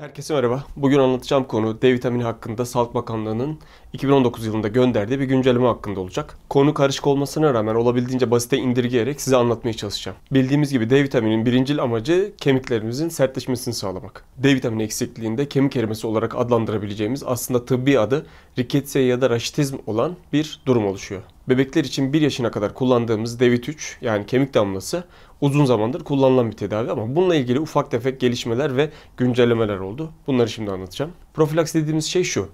Herkese merhaba. Bugün anlatacağım konu D vitamini hakkında Sağlık Bakanlığı'nın 2019 yılında gönderdiği bir güncelleme hakkında olacak. Konu karışık olmasına rağmen olabildiğince basite indirgeyerek size anlatmaya çalışacağım. Bildiğimiz gibi D vitamininin birincil amacı kemiklerimizin sertleşmesini sağlamak. D vitamini eksikliğinde kemik erimesi olarak adlandırabileceğimiz aslında tıbbi adı riketsia ya da raşitizm olan bir durum oluşuyor. Bebekler için 1 yaşına kadar kullandığımız D3 yani kemik damlası uzun zamandır kullanılan bir tedavi ama bununla ilgili ufak tefek gelişmeler ve güncellemeler oldu. Bunları şimdi anlatacağım. Profilaks dediğimiz şey şu.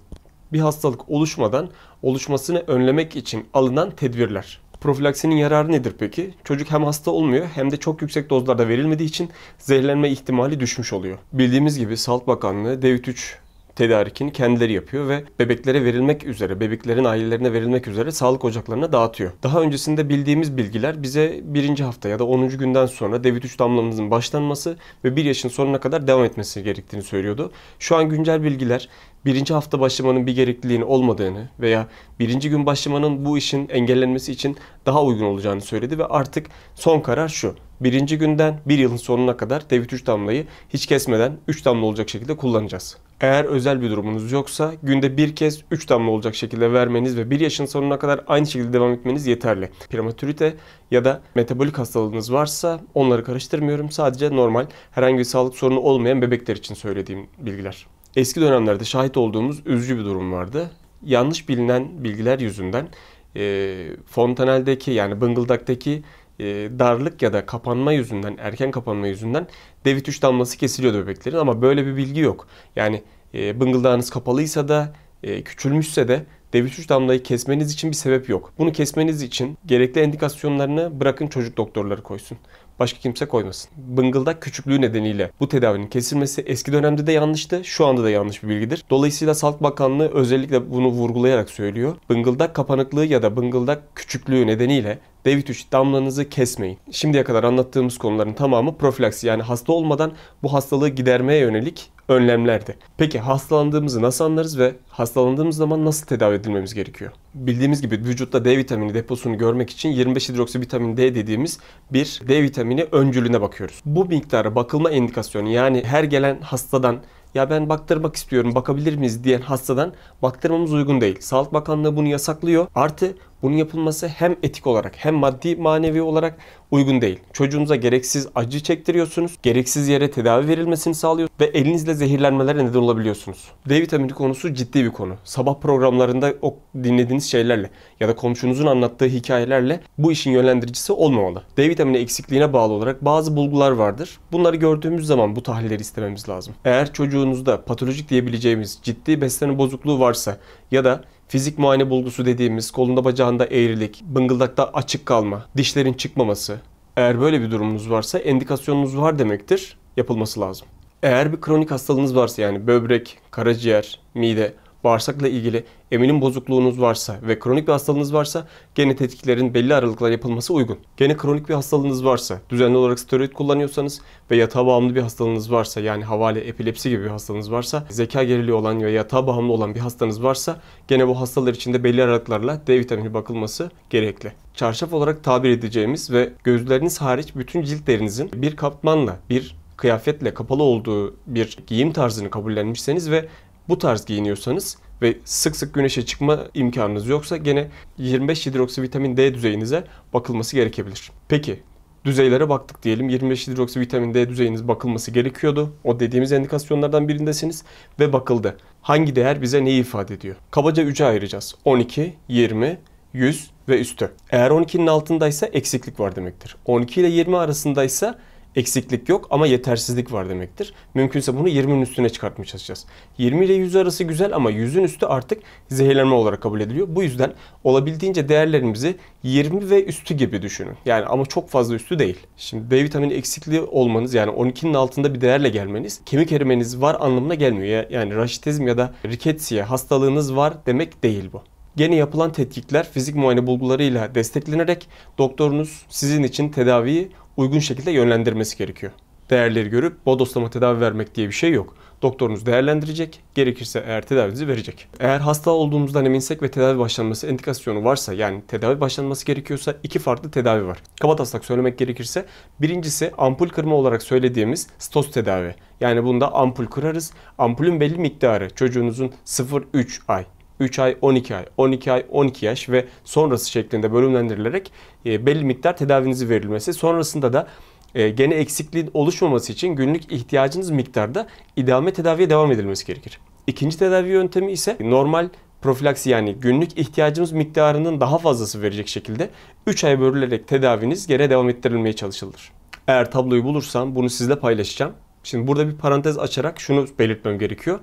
Bir hastalık oluşmadan oluşmasını önlemek için alınan tedbirler. Profilaksinin yararı nedir peki? Çocuk hem hasta olmuyor hem de çok yüksek dozlarda verilmediği için zehirlenme ihtimali düşmüş oluyor. Bildiğimiz gibi Sağlık Bakanlığı DEVİT 3 tedarikini kendileri yapıyor ve bebeklere verilmek üzere, bebeklerin ailelerine verilmek üzere sağlık ocaklarına dağıtıyor. Daha öncesinde bildiğimiz bilgiler bize birinci hafta ya da 10. günden sonra devit 3 damlamamızın başlanması ve 1 yaşın sonuna kadar devam etmesi gerektiğini söylüyordu. Şu an güncel bilgiler birinci hafta başlamanın bir gerekliliğin olmadığını veya birinci gün başlamanın bu işin engellenmesi için daha uygun olacağını söyledi ve artık son karar şu. Birinci günden bir yılın sonuna kadar devit 3 damlayı hiç kesmeden 3 damla olacak şekilde kullanacağız. Eğer özel bir durumunuz yoksa günde bir kez 3 damla olacak şekilde vermeniz ve 1 yaşın sonuna kadar aynı şekilde devam etmeniz yeterli. Prematürite ya da metabolik hastalığınız varsa onları karıştırmıyorum. Sadece normal herhangi bir sağlık sorunu olmayan bebekler için söylediğim bilgiler. Eski dönemlerde şahit olduğumuz üzücü bir durum vardı. Yanlış bilinen bilgiler yüzünden e, Fontanel'deki yani Bıngıldak'taki e, darlık ya da kapanma yüzünden, erken kapanma yüzünden d vitamin damlası kesiliyordu bebeklerin ama böyle bir bilgi yok. Yani e, bıngıldağınız kapalıysa da e, küçülmüşse de Devlet uç damlayı kesmeniz için bir sebep yok. Bunu kesmeniz için gerekli endikasyonlarını bırakın çocuk doktorları koysun. Başka kimse koymasın. Bıngıldak küçüklüğü nedeniyle bu tedavinin kesilmesi eski dönemde de yanlıştı, şu anda da yanlış bir bilgidir. Dolayısıyla Sağlık Bakanlığı özellikle bunu vurgulayarak söylüyor. Bıngıldak kapanıklığı ya da bıngıldak küçüklüğü nedeniyle D3 damlanızı kesmeyin. Şimdiye kadar anlattığımız konuların tamamı profilaksi yani hasta olmadan bu hastalığı gidermeye yönelik önlemlerdi. Peki hastalandığımızı nasıl anlarız ve hastalandığımız zaman nasıl tedavi edilmemiz gerekiyor? Bildiğimiz gibi vücutta D vitamini deposunu görmek için 25 hidroksi vitamin D dediğimiz bir D vitamini öncülüğüne bakıyoruz. Bu miktara bakılma indikasyonu yani her gelen hastadan ya ben baktırmak istiyorum bakabilir miyiz diyen hastadan baktırmamız uygun değil. Sağlık Bakanlığı bunu yasaklıyor. Artı bunun yapılması hem etik olarak hem maddi manevi olarak uygun değil. Çocuğunuza gereksiz acı çektiriyorsunuz. Gereksiz yere tedavi verilmesini sağlıyor ve elinizle zehirlenmelere neden olabiliyorsunuz. D vitamini konusu ciddi bir konu. Sabah programlarında o dinlediğiniz şeylerle ya da komşunuzun anlattığı hikayelerle bu işin yönlendiricisi olmamalı. D vitamini eksikliğine bağlı olarak bazı bulgular vardır. Bunları gördüğümüz zaman bu tahlilleri istememiz lazım. Eğer çocuğunuzda patolojik diyebileceğimiz ciddi beslenme bozukluğu varsa ya da fizik muayene bulgusu dediğimiz kolunda bacağında eğrilik, bıngıldakta açık kalma, dişlerin çıkmaması. Eğer böyle bir durumunuz varsa endikasyonunuz var demektir. Yapılması lazım. Eğer bir kronik hastalığınız varsa yani böbrek, karaciğer, mide bağırsakla ilgili emilim bozukluğunuz varsa ve kronik bir hastalığınız varsa gene tetkiklerin belli aralıklar yapılması uygun. Gene kronik bir hastalığınız varsa, düzenli olarak steroid kullanıyorsanız ve yatağa bağımlı bir hastalığınız varsa yani havale, epilepsi gibi bir hastalığınız varsa, zeka geriliği olan ve yatağa bağımlı olan bir hastanız varsa gene bu hastalar için de belli aralıklarla D vitamini bakılması gerekli. Çarşaf olarak tabir edeceğimiz ve gözleriniz hariç bütün ciltlerinizin bir kapmanla, bir kıyafetle kapalı olduğu bir giyim tarzını kabullenmişseniz ve bu tarz giyiniyorsanız ve sık sık güneşe çıkma imkanınız yoksa gene 25 hidroksivitamin D düzeyinize bakılması gerekebilir. Peki düzeylere baktık diyelim. 25 hidroksivitamin D düzeyiniz bakılması gerekiyordu. O dediğimiz endikasyonlardan birindesiniz ve bakıldı. Hangi değer bize neyi ifade ediyor? Kabaca 3'e ayıracağız. 12, 20, 100 ve üstü. Eğer 12'nin altındaysa eksiklik var demektir. 12 ile 20 arasındaysa eksiklik yok ama yetersizlik var demektir. Mümkünse bunu 20'nin üstüne çıkartmaya çalışacağız. 20 ile 100 arası güzel ama 100'ün üstü artık zehirlenme olarak kabul ediliyor. Bu yüzden olabildiğince değerlerimizi 20 ve üstü gibi düşünün. Yani ama çok fazla üstü değil. Şimdi B vitamini eksikliği olmanız yani 12'nin altında bir değerle gelmeniz kemik erimeniz var anlamına gelmiyor. Yani raşitizm ya da riketsiye hastalığınız var demek değil bu. Yeni yapılan tetkikler fizik muayene bulgularıyla desteklenerek doktorunuz sizin için tedaviyi uygun şekilde yönlendirmesi gerekiyor. Değerleri görüp bodoslama tedavi vermek diye bir şey yok. Doktorunuz değerlendirecek, gerekirse eğer tedavinizi verecek. Eğer hasta olduğumuzdan eminsek ve tedavi başlanması indikasyonu varsa yani tedavi başlanması gerekiyorsa iki farklı tedavi var. Kabataslak söylemek gerekirse birincisi ampul kırma olarak söylediğimiz stos tedavi. Yani bunda ampul kırarız. Ampulün belli miktarı çocuğunuzun 0-3 ay 3 ay, 12 ay, 12 ay, 12 yaş ve sonrası şeklinde bölümlendirilerek e, belli miktar tedavinizi verilmesi. Sonrasında da e, gene eksikliğin oluşmaması için günlük ihtiyacınız miktarda idame tedaviye devam edilmesi gerekir. İkinci tedavi yöntemi ise normal profilaksi yani günlük ihtiyacımız miktarının daha fazlası verecek şekilde 3 ay bölülerek tedaviniz gene devam ettirilmeye çalışılır. Eğer tabloyu bulursam bunu sizle paylaşacağım. Şimdi burada bir parantez açarak şunu belirtmem gerekiyor.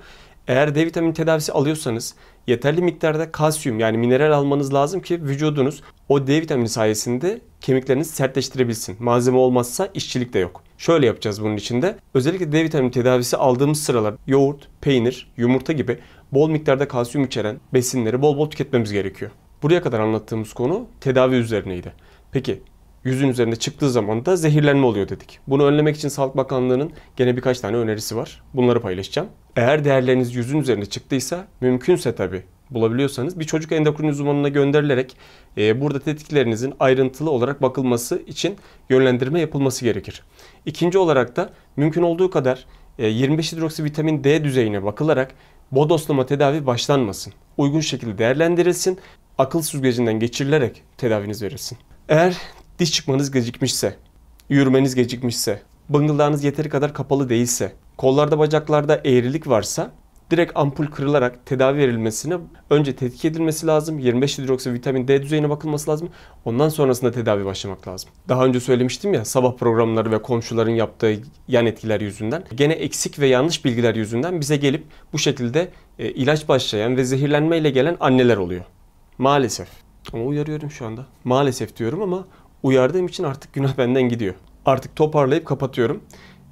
Eğer D vitamini tedavisi alıyorsanız yeterli miktarda kalsiyum yani mineral almanız lazım ki vücudunuz o D vitamini sayesinde kemiklerinizi sertleştirebilsin. Malzeme olmazsa işçilik de yok. Şöyle yapacağız bunun içinde. Özellikle D vitamini tedavisi aldığımız sıralar yoğurt, peynir, yumurta gibi bol miktarda kalsiyum içeren besinleri bol bol tüketmemiz gerekiyor. Buraya kadar anlattığımız konu tedavi üzerineydi. Peki yüzün üzerinde çıktığı zaman da zehirlenme oluyor dedik. Bunu önlemek için Sağlık Bakanlığı'nın gene birkaç tane önerisi var. Bunları paylaşacağım. Eğer değerleriniz yüzün üzerinde çıktıysa mümkünse tabii bulabiliyorsanız bir çocuk endokrin uzmanına gönderilerek e, burada tetiklerinizin ayrıntılı olarak bakılması için yönlendirme yapılması gerekir. İkinci olarak da mümkün olduğu kadar e, 25 hidroksi vitamin D düzeyine bakılarak bodoslama tedavi başlanmasın. Uygun şekilde değerlendirilsin, akıl süzgecinden geçirilerek tedaviniz verilsin. Eğer diş çıkmanız gecikmişse, yürümeniz gecikmişse, bıngıldağınız yeteri kadar kapalı değilse, kollarda bacaklarda eğrilik varsa direkt ampul kırılarak tedavi verilmesine önce tetkik edilmesi lazım. 25 hidroksi vitamin D düzeyine bakılması lazım. Ondan sonrasında tedavi başlamak lazım. Daha önce söylemiştim ya sabah programları ve komşuların yaptığı yan etkiler yüzünden gene eksik ve yanlış bilgiler yüzünden bize gelip bu şekilde e, ilaç başlayan ve zehirlenmeyle gelen anneler oluyor. Maalesef. Ama uyarıyorum şu anda. Maalesef diyorum ama uyardığım için artık günah benden gidiyor. Artık toparlayıp kapatıyorum.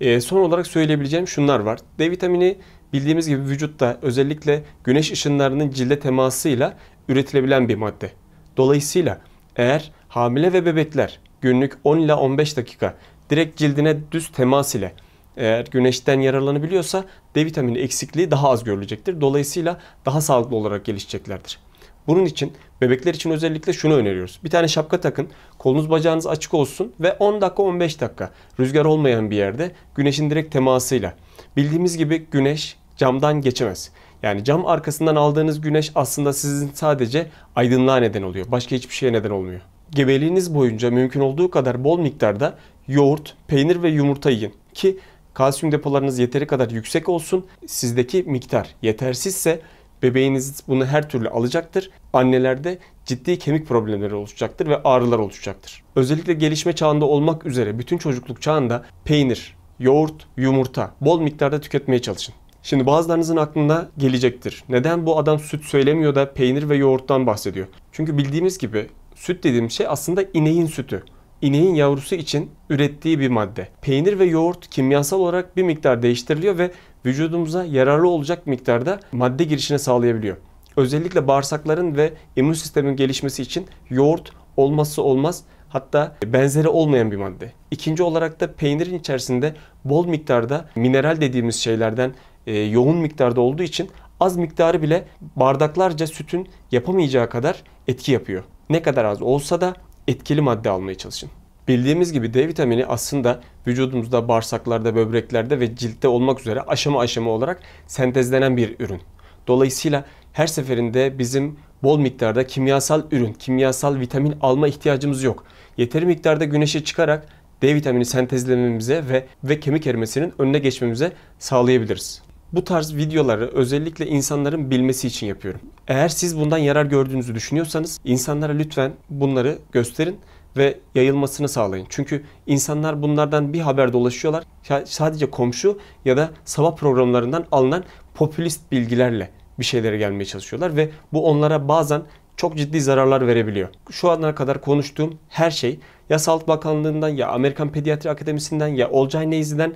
E, son olarak söyleyebileceğim şunlar var. D vitamini bildiğimiz gibi vücutta özellikle güneş ışınlarının cilde temasıyla üretilebilen bir madde. Dolayısıyla eğer hamile ve bebekler günlük 10 ila 15 dakika direkt cildine düz temas ile eğer güneşten yararlanabiliyorsa D vitamini eksikliği daha az görülecektir. Dolayısıyla daha sağlıklı olarak gelişeceklerdir. Bunun için bebekler için özellikle şunu öneriyoruz. Bir tane şapka takın, kolunuz bacağınız açık olsun ve 10 dakika 15 dakika rüzgar olmayan bir yerde güneşin direkt temasıyla. Bildiğimiz gibi güneş camdan geçemez. Yani cam arkasından aldığınız güneş aslında sizin sadece aydınlığa neden oluyor. Başka hiçbir şeye neden olmuyor. Gebeliğiniz boyunca mümkün olduğu kadar bol miktarda yoğurt, peynir ve yumurta yiyin ki kalsiyum depolarınız yeteri kadar yüksek olsun. Sizdeki miktar yetersizse Bebeğiniz bunu her türlü alacaktır. Annelerde ciddi kemik problemleri oluşacaktır ve ağrılar oluşacaktır. Özellikle gelişme çağında olmak üzere bütün çocukluk çağında peynir, yoğurt, yumurta bol miktarda tüketmeye çalışın. Şimdi bazılarınızın aklına gelecektir. Neden bu adam süt söylemiyor da peynir ve yoğurttan bahsediyor? Çünkü bildiğimiz gibi süt dediğim şey aslında ineğin sütü. İneğin yavrusu için ürettiği bir madde. Peynir ve yoğurt kimyasal olarak bir miktar değiştiriliyor ve vücudumuza yararlı olacak miktarda madde girişine sağlayabiliyor. Özellikle bağırsakların ve immün sistemin gelişmesi için yoğurt olmazsa olmaz hatta benzeri olmayan bir madde. İkinci olarak da peynirin içerisinde bol miktarda mineral dediğimiz şeylerden e, yoğun miktarda olduğu için az miktarı bile bardaklarca sütün yapamayacağı kadar etki yapıyor. Ne kadar az olsa da etkili madde almaya çalışın. Bildiğimiz gibi D vitamini aslında vücudumuzda, bağırsaklarda, böbreklerde ve ciltte olmak üzere aşama aşama olarak sentezlenen bir ürün. Dolayısıyla her seferinde bizim bol miktarda kimyasal ürün, kimyasal vitamin alma ihtiyacımız yok. Yeteri miktarda güneşe çıkarak D vitamini sentezlememize ve, ve kemik erimesinin önüne geçmemize sağlayabiliriz. Bu tarz videoları özellikle insanların bilmesi için yapıyorum. Eğer siz bundan yarar gördüğünüzü düşünüyorsanız insanlara lütfen bunları gösterin ve yayılmasını sağlayın. Çünkü insanlar bunlardan bir haber dolaşıyorlar. Sadece komşu ya da sabah programlarından alınan popülist bilgilerle bir şeylere gelmeye çalışıyorlar ve bu onlara bazen çok ciddi zararlar verebiliyor. Şu ana kadar konuştuğum her şey ya Sağlık Bakanlığı'ndan ya Amerikan Pediatri Akademisi'nden ya Olcay Neyzi'den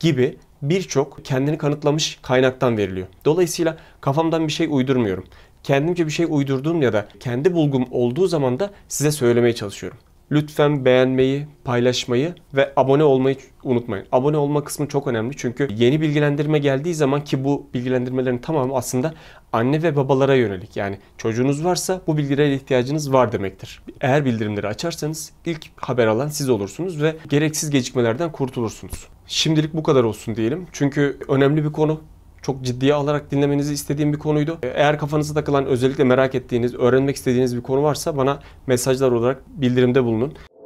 gibi birçok kendini kanıtlamış kaynaktan veriliyor. Dolayısıyla kafamdan bir şey uydurmuyorum. Kendimce bir şey uydurduğum ya da kendi bulgum olduğu zaman da size söylemeye çalışıyorum. Lütfen beğenmeyi, paylaşmayı ve abone olmayı unutmayın. Abone olma kısmı çok önemli çünkü yeni bilgilendirme geldiği zaman ki bu bilgilendirmelerin tamamı aslında anne ve babalara yönelik. Yani çocuğunuz varsa bu bilgilere ihtiyacınız var demektir. Eğer bildirimleri açarsanız ilk haber alan siz olursunuz ve gereksiz gecikmelerden kurtulursunuz. Şimdilik bu kadar olsun diyelim. Çünkü önemli bir konu çok ciddiye alarak dinlemenizi istediğim bir konuydu. Eğer kafanıza takılan özellikle merak ettiğiniz, öğrenmek istediğiniz bir konu varsa bana mesajlar olarak bildirimde bulunun.